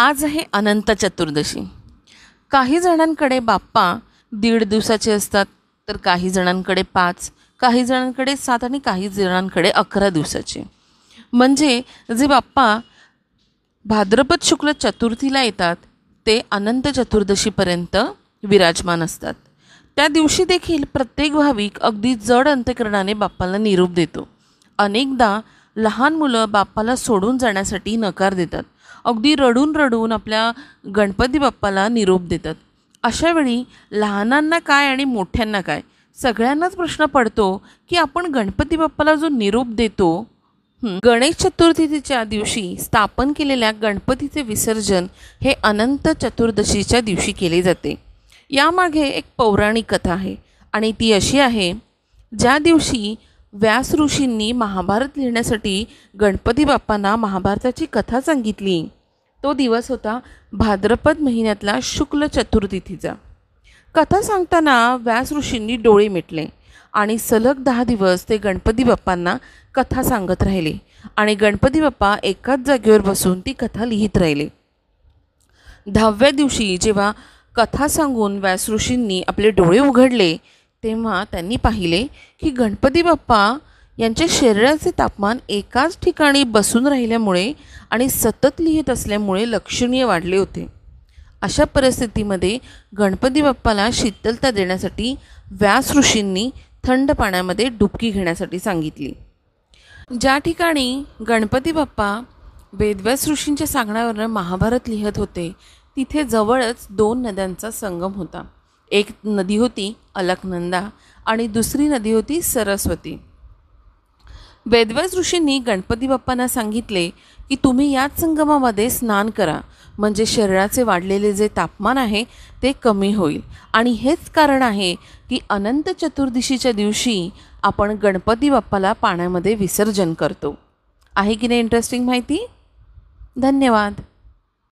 आज आहे अनंत चतुर्दशी काही जणांकडे बाप्पा दीड दिवसाचे असतात तर काही जणांकडे पाच काही जणांकडे सात आणि काही जणांकडे अकरा दिवसाचे म्हणजे जे बाप्पा भाद्रपद शुक्ल चतुर्थीला येतात ते अनंत चतुर्दशीपर्यंत विराजमान असतात त्या दिवशी देखील प्रत्येक भाविक अगदी जड अंत्यकरणाने बाप्पाला निरोप देतो अनेकदा लहान मुलं बाप्पाला सोडून जाण्यासाठी नकार देतात अगदी रडून रडून आपल्या गणपती बाप्पाला निरोप देतात अशावेळी लहानांना काय आणि मोठ्यांना काय सगळ्यांनाच प्रश्न पडतो की आपण गणपती बाप्पाला जो निरोप देतो गणेश चतुर्थीच्या दिवशी स्थापन केलेल्या गणपतीचे विसर्जन हे अनंत चतुर्दशीच्या दिवशी केले जाते यामागे एक पौराणिक कथा आहे आणि ती अशी आहे ज्या दिवशी व्यास ऋषींनी महाभारत लिहिण्यासाठी गणपती बाप्पांना महाभारताची कथा सांगितली तो दिवस होता भाद्रपद महिन्यातला शुक्ल चतुर्थीचा कथा सांगताना व्यास ऋषींनी डोळे मिटले आणि सलग दहा दिवस ते गणपती बाप्पांना कथा सांगत राहिले आणि गणपती बाप्पा एकाच जागेवर बसून ती कथा लिहित राहिले दहाव्या दिवशी जेव्हा कथा सांगून व्यास ऋषींनी आपले डोळे उघडले तेव्हा त्यांनी पाहिले की गणपती बाप्पा यांच्या शरीराचे तापमान एकाच ठिकाणी बसून राहिल्यामुळे आणि सतत लिहित असल्यामुळे लक्षणीय वाढले होते अशा परिस्थितीमध्ये गणपती बाप्पाला शीतलता देण्यासाठी व्यास ऋषींनी थंड पाण्यामध्ये डुबकी घेण्यासाठी सांगितली ज्या ठिकाणी गणपती बाप्पा वेदव्यास ऋषींच्या सांगण्यावरनं महाभारत लिहित होते तिथे जवळच दोन नद्यांचा संगम होता एक नदी होती अलकनंदा आणि दुसरी नदी होती सरस्वती वेदव्यास ऋषींनी गणपती बाप्पांना सांगितले की तुम्ही याच संगमामध्ये स्नान करा म्हणजे शरीराचे वाढलेले जे तापमान आहे ते कमी होईल आणि हेच कारण आहे की अनंत चतुर्दशीच्या दिवशी आपण गणपती बाप्पाला पाण्यामध्ये विसर्जन करतो आहे की नाही इंटरेस्टिंग माहिती धन्यवाद